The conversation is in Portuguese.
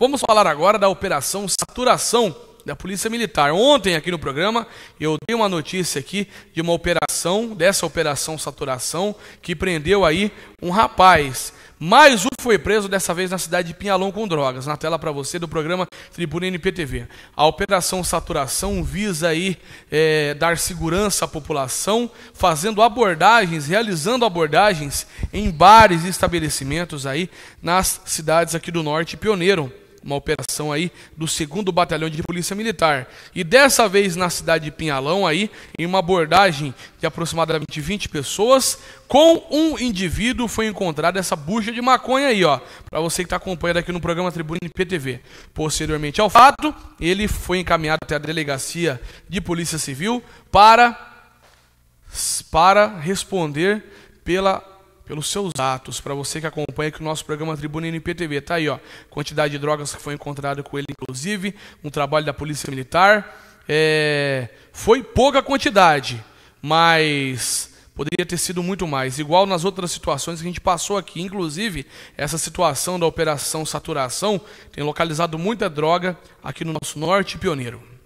Vamos falar agora da operação saturação da Polícia Militar. Ontem aqui no programa eu dei uma notícia aqui de uma operação, dessa operação saturação, que prendeu aí um rapaz. Mais um foi preso, dessa vez na cidade de Pinhalão com drogas. Na tela para você do programa Tribuna NPTV. A operação saturação visa aí é, dar segurança à população, fazendo abordagens, realizando abordagens em bares e estabelecimentos aí nas cidades aqui do norte pioneiro uma operação aí do 2 Batalhão de Polícia Militar. E dessa vez na cidade de Pinhalão aí, em uma abordagem de aproximadamente 20 pessoas, com um indivíduo foi encontrada essa bucha de maconha aí, ó, para você que está acompanhando aqui no programa Tribuna PTV. Posteriormente ao fato, ele foi encaminhado até a delegacia de Polícia Civil para para responder pela pelos seus atos, para você que acompanha aqui o nosso programa Tribuna NPTV, tá aí, ó, quantidade de drogas que foi encontrada com ele, inclusive, um trabalho da Polícia Militar, é, foi pouca quantidade, mas poderia ter sido muito mais, igual nas outras situações que a gente passou aqui, inclusive essa situação da Operação Saturação tem localizado muita droga aqui no nosso norte pioneiro.